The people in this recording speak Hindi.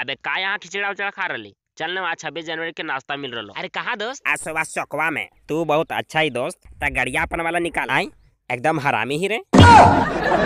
अबे का यहाँ खिचड़ा उचड़ा खा रही चल ना वहाँ छब्बीस जनवरी के नाश्ता मिल रहा अरे कहा दोस्त आज सुबह चौकवा में तू बहुत अच्छा ही दोस्त गड़िया अपन वाला निकाल आई एकदम हरामी ही रे